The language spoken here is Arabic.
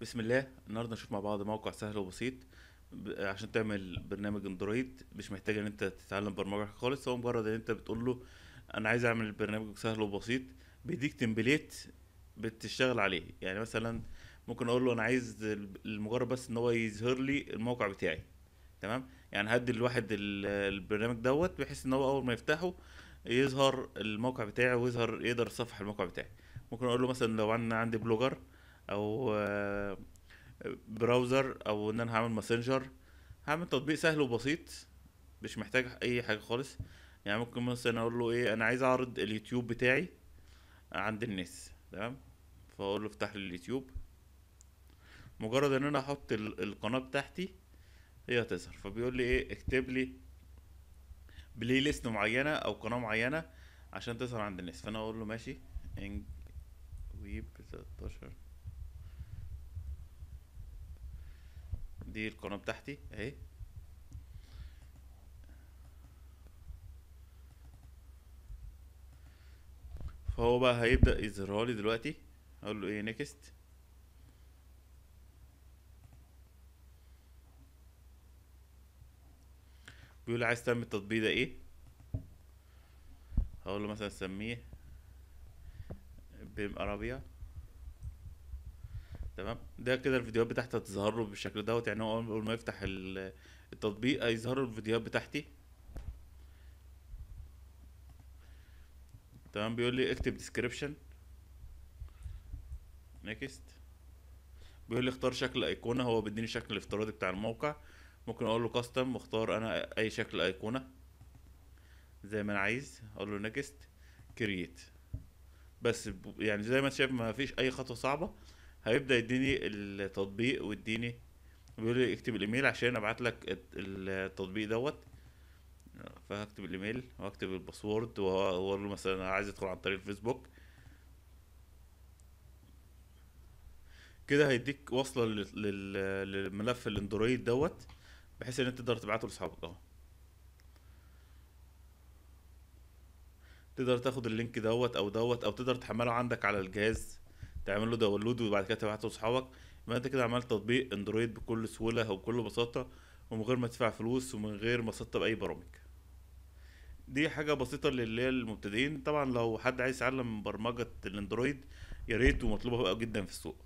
بسم الله النهارده نشوف مع بعض موقع سهل وبسيط عشان تعمل برنامج اندرويد مش محتاج ان انت تتعلم برمجه خالص هو مجرد ان انت بتقول له انا عايز اعمل برنامج سهل وبسيط بيديك تمبليت بتشتغل عليه يعني مثلا ممكن اقول له انا عايز المجرد بس ان هو يظهر لي الموقع بتاعي تمام يعني هدي الواحد البرنامج دوت بحيث ان هو اول ما يفتحه يظهر الموقع بتاعي ويظهر يقدر صفح الموقع بتاعي ممكن اقول له مثلا لو انا عندي بلوجر او براوزر او ان انا هعمل ماسنجر هعمل تطبيق سهل وبسيط مش محتاج اي حاجه خالص يعني ممكن مثلا اقول له ايه انا عايز اعرض اليوتيوب بتاعي عند الناس تمام فاقول له افتح لي اليوتيوب مجرد ان انا احط القناه بتاعتي هي هتظهر فبيقول لي ايه اكتب لي بلاي ليست معينه او قناه معينه عشان تظهر عند الناس فانا اقول له ماشي انج ويب 13 دي القناه بتاعتي اهي فهو بقى هيبدا يظهرها لي دلوقتي اقول له ايه نيكست بيقول عايز تعمل التطبيق ده ايه هقول له مثلا سميه بيم ارابيا تمام ده كده الفيديوهات بتاعتي هتظهر له بالشكل دوت يعني هو اول ما يفتح التطبيق هيظهر له الفيديوهات بتاعتي تمام بيقول لي اكتب ديسكريبشن نيكست بيقول لي اختار شكل ايقونه هو بيديني شكل الافتراضي بتاع الموقع ممكن اقول له كاستم واختار انا اي شكل ايقونه زي ما انا عايز اقول له نيكست كرييت بس يعني زي ما انت شايف ما فيش اي خطوه صعبه هيبدا يديني التطبيق ويديني بيقول لي اكتب الايميل عشان ابعت لك التطبيق دوت فهكتب الايميل واكتب الباسورد واقول له مثلا انا عايز ادخل عن طريق الفيسبوك كده هيديك وصله للملف الاندرويد دوت بحيث ان انت تقدر تبعته لاصحابك اهو تقدر تاخد اللينك دوت او دوت او تقدر تحمله عندك على الجهاز تعمل له داونلود وبعد كده تبعته لاصحابك يبقى انت كده عملت تطبيق اندرويد بكل سهوله وبكل بساطه ومن غير ما تدفع فلوس ومن غير ما تسطب اي برامج دي حاجه بسيطه للي المبتدئين طبعا لو حد عايز يتعلم برمجه الاندرويد يا ريت ومطلوبه بقى جدا في السوق